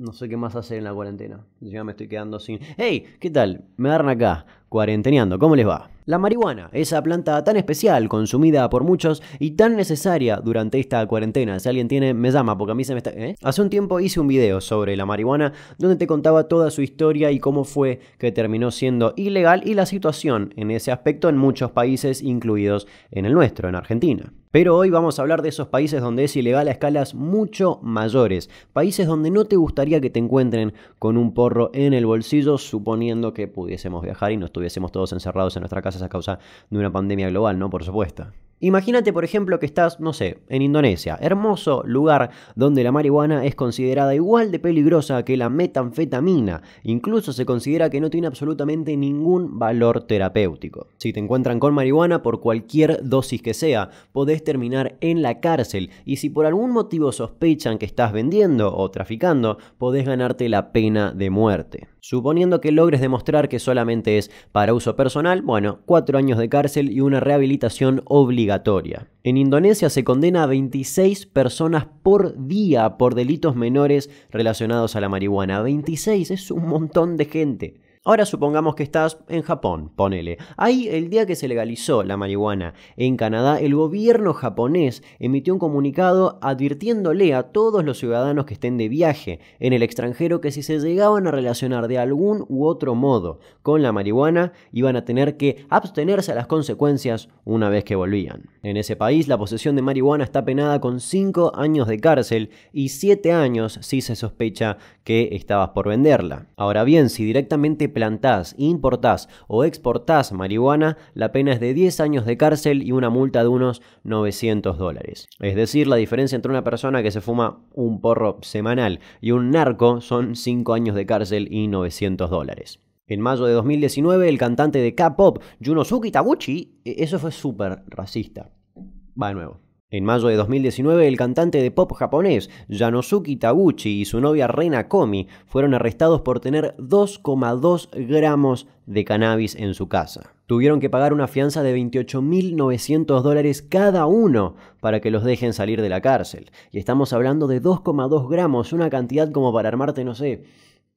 No sé qué más hacer en la cuarentena. Ya me estoy quedando sin. ¡Hey! ¿Qué tal? Me agarran acá, cuarenteneando. ¿Cómo les va? La marihuana, esa planta tan especial, consumida por muchos y tan necesaria durante esta cuarentena. Si alguien tiene, me llama porque a mí se me está. ¿eh? Hace un tiempo hice un video sobre la marihuana donde te contaba toda su historia y cómo fue que terminó siendo ilegal y la situación en ese aspecto en muchos países, incluidos en el nuestro, en Argentina. Pero hoy vamos a hablar de esos países donde es ilegal a escalas mucho mayores, países donde no te gustaría que te encuentren con un porro en el bolsillo, suponiendo que pudiésemos viajar y no estuviésemos todos encerrados en nuestras casas a causa de una pandemia global, ¿no? Por supuesto. Imagínate, por ejemplo, que estás, no sé, en Indonesia, hermoso lugar donde la marihuana es considerada igual de peligrosa que la metanfetamina, incluso se considera que no tiene absolutamente ningún valor terapéutico. Si te encuentran con marihuana por cualquier dosis que sea, podés terminar en la cárcel y si por algún motivo sospechan que estás vendiendo o traficando, podés ganarte la pena de muerte. Suponiendo que logres demostrar que solamente es para uso personal, bueno, cuatro años de cárcel y una rehabilitación obligatoria en Indonesia se condena a 26 personas por día por delitos menores relacionados a la marihuana. 26 es un montón de gente. Ahora supongamos que estás en Japón, ponele. Ahí el día que se legalizó la marihuana en Canadá, el gobierno japonés emitió un comunicado advirtiéndole a todos los ciudadanos que estén de viaje en el extranjero que si se llegaban a relacionar de algún u otro modo con la marihuana, iban a tener que abstenerse a las consecuencias una vez que volvían. En ese país, la posesión de marihuana está penada con 5 años de cárcel y 7 años si se sospecha que estabas por venderla. Ahora bien, si directamente plantás, importás o exportás marihuana, la pena es de 10 años de cárcel y una multa de unos 900 dólares. Es decir, la diferencia entre una persona que se fuma un porro semanal y un narco son 5 años de cárcel y 900 dólares. En mayo de 2019, el cantante de K-pop, Junosuke Taguchi, e-, eso fue súper racista. Va de nuevo. En mayo de 2019, el cantante de pop japonés Yanosuki Taguchi y su novia Rena Komi fueron arrestados por tener 2,2 gramos de cannabis en su casa. Tuvieron que pagar una fianza de 28.900 dólares cada uno para que los dejen salir de la cárcel. Y estamos hablando de 2,2 gramos, una cantidad como para armarte, no sé,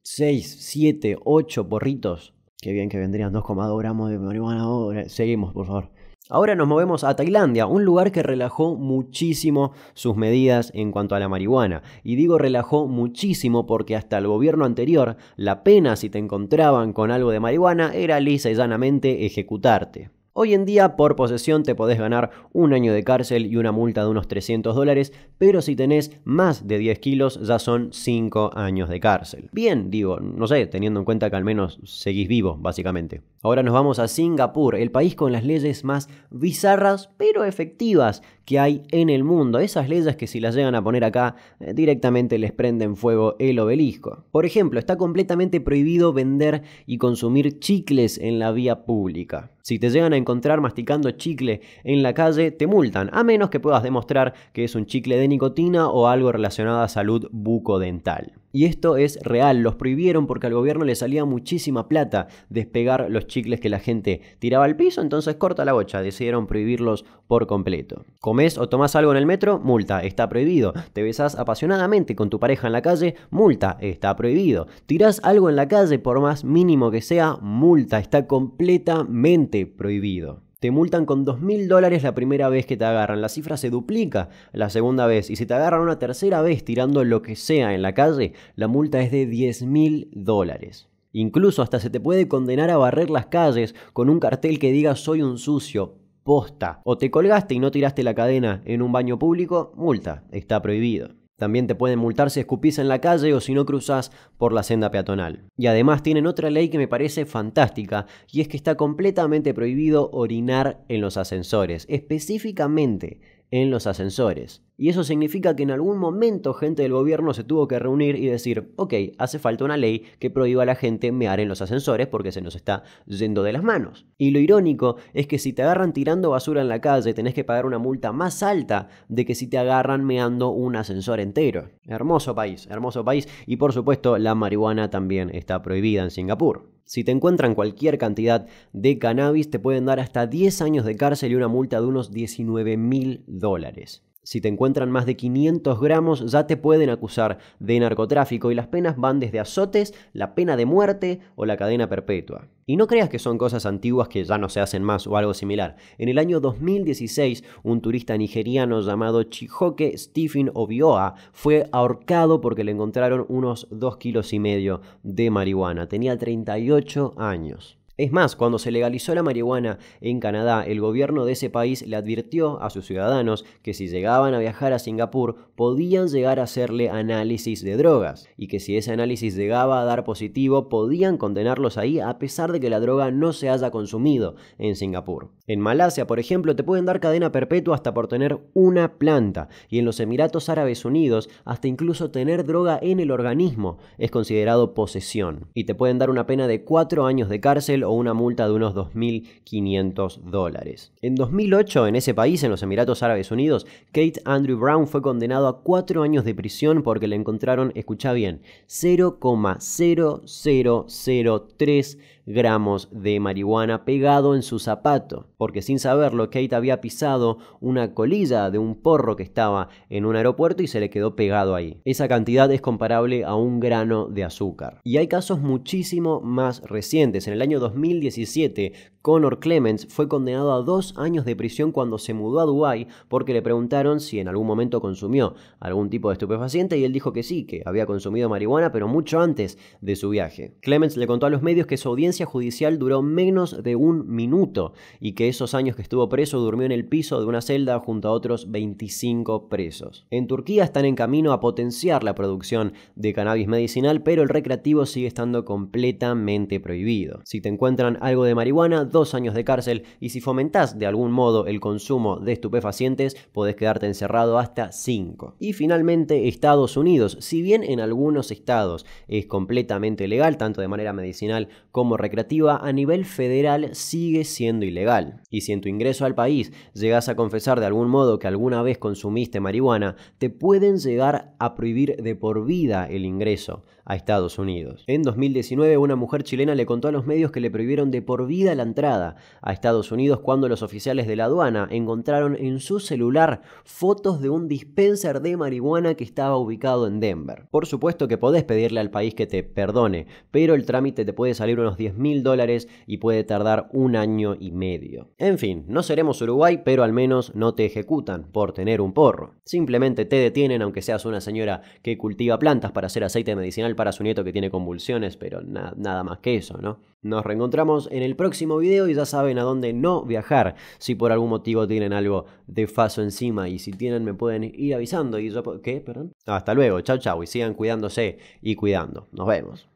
6, 7, 8 porritos. Qué bien que vendrían 2,2 gramos de marihuana Seguimos, por favor. Ahora nos movemos a Tailandia, un lugar que relajó muchísimo sus medidas en cuanto a la marihuana. Y digo relajó muchísimo porque hasta el gobierno anterior, la pena si te encontraban con algo de marihuana era lisa y llanamente ejecutarte. Hoy en día por posesión te podés ganar un año de cárcel y una multa de unos 300 dólares, pero si tenés más de 10 kilos ya son 5 años de cárcel. Bien, digo, no sé, teniendo en cuenta que al menos seguís vivo, básicamente. Ahora nos vamos a Singapur, el país con las leyes más bizarras pero efectivas que hay en el mundo. Esas leyes que si las llegan a poner acá, eh, directamente les prenden fuego el obelisco. Por ejemplo, está completamente prohibido vender y consumir chicles en la vía pública. Si te llegan a encontrar masticando chicle en la calle, te multan, a menos que puedas demostrar que es un chicle de nicotina o algo relacionado a salud bucodental. Y esto es real, los prohibieron porque al gobierno le salía muchísima plata despegar los chicles que la gente tiraba al piso, entonces corta la bocha, decidieron prohibirlos por completo. Comes o tomás algo en el metro, multa, está prohibido. Te besás apasionadamente con tu pareja en la calle, multa, está prohibido. Tirás algo en la calle por más mínimo que sea, multa, está completamente prohibido. Te multan con 2.000 dólares la primera vez que te agarran. La cifra se duplica la segunda vez. Y si te agarran una tercera vez tirando lo que sea en la calle, la multa es de 10.000 dólares. Incluso hasta se te puede condenar a barrer las calles con un cartel que diga soy un sucio, posta. O te colgaste y no tiraste la cadena en un baño público, multa, está prohibido. También te pueden multar si escupís en la calle o si no cruzas por la senda peatonal. Y además tienen otra ley que me parece fantástica, y es que está completamente prohibido orinar en los ascensores, específicamente en los ascensores. Y eso significa que en algún momento gente del gobierno se tuvo que reunir y decir, ok, hace falta una ley que prohíba a la gente mear en los ascensores porque se nos está yendo de las manos. Y lo irónico es que si te agarran tirando basura en la calle tenés que pagar una multa más alta de que si te agarran meando un ascensor entero. Hermoso país, hermoso país. Y por supuesto la marihuana también está prohibida en Singapur. Si te encuentran cualquier cantidad de cannabis, te pueden dar hasta 10 años de cárcel y una multa de unos 19 mil dólares. Si te encuentran más de 500 gramos ya te pueden acusar de narcotráfico y las penas van desde azotes, la pena de muerte o la cadena perpetua. Y no creas que son cosas antiguas que ya no se hacen más o algo similar. En el año 2016, un turista nigeriano llamado Chihoke Stephen Obioa fue ahorcado porque le encontraron unos 2 kilos y medio de marihuana. Tenía 38 años. Es más, cuando se legalizó la marihuana en Canadá, el gobierno de ese país le advirtió a sus ciudadanos que si llegaban a viajar a Singapur podían llegar a hacerle análisis de drogas y que si ese análisis llegaba a dar positivo podían condenarlos ahí a pesar de que la droga no se haya consumido en Singapur. En Malasia, por ejemplo, te pueden dar cadena perpetua hasta por tener una planta y en los Emiratos Árabes Unidos hasta incluso tener droga en el organismo es considerado posesión y te pueden dar una pena de cuatro años de cárcel o una multa de unos 2.500 dólares. En 2008, en ese país, en los Emiratos Árabes Unidos, Kate Andrew Brown fue condenado a cuatro años de prisión porque le encontraron, escucha bien, 0,0003 gramos de marihuana pegado en su zapato, porque sin saberlo Kate había pisado una colilla de un porro que estaba en un aeropuerto y se le quedó pegado ahí. Esa cantidad es comparable a un grano de azúcar. Y hay casos muchísimo más recientes. En el año 2017, Connor Clements fue condenado a dos años de prisión cuando se mudó a Dubái porque le preguntaron si en algún momento consumió algún tipo de estupefaciente y él dijo que sí, que había consumido marihuana, pero mucho antes de su viaje. Clements le contó a los medios que su audiencia judicial duró menos de un minuto y que esos años que estuvo preso durmió en el piso de una celda junto a otros 25 presos. En Turquía están en camino a potenciar la producción de cannabis medicinal, pero el recreativo sigue estando completamente prohibido. Si te encuentran algo de marihuana, dos años de cárcel y si fomentás de algún modo el consumo de estupefacientes, podés quedarte encerrado hasta 5. Y finalmente, Estados Unidos. Si bien en algunos estados es completamente legal, tanto de manera medicinal como recreativa a nivel federal sigue siendo ilegal. Y si en tu ingreso al país llegas a confesar de algún modo que alguna vez consumiste marihuana, te pueden llegar a prohibir de por vida el ingreso a Estados Unidos. En 2019 una mujer chilena le contó a los medios que le prohibieron de por vida la entrada a Estados Unidos cuando los oficiales de la aduana encontraron en su celular fotos de un dispenser de marihuana que estaba ubicado en Denver. Por supuesto que podés pedirle al país que te perdone, pero el trámite te puede salir unos 10 mil dólares y puede tardar un año y medio. En fin, no seremos Uruguay, pero al menos no te ejecutan por tener un porro. Simplemente te detienen aunque seas una señora que cultiva plantas para hacer aceite medicinal para su nieto que tiene convulsiones, pero nada más que eso, ¿no? Nos reencontramos en el próximo video y ya saben a dónde no viajar si por algún motivo tienen algo de faso encima y si tienen me pueden ir avisando y yo... ¿Qué? Perdón. Hasta luego, chao chao y sigan cuidándose y cuidando. Nos vemos.